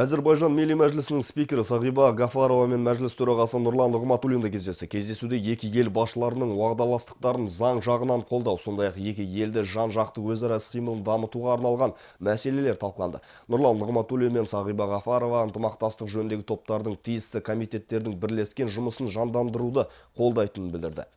Әзірбайжан милли мәжілісінің спикері сағиба гафарова мен мәжіліс төрағасы нұрлан нығматуллинді кездесті кездесуде екі ел басшыларының уағдаластықтарын заң жағынан қолдау сондай ақ екі елді жан жақты өзара іс қимылын дамытуға арналған мәселелер талқыланды нұрлан нығматуллин мен сағиба ғафарова ынтымақтастық жөніндегі топтардың тиісті комитеттердің бірлескен жұмысын жандандыруды қолдайтынын білдірді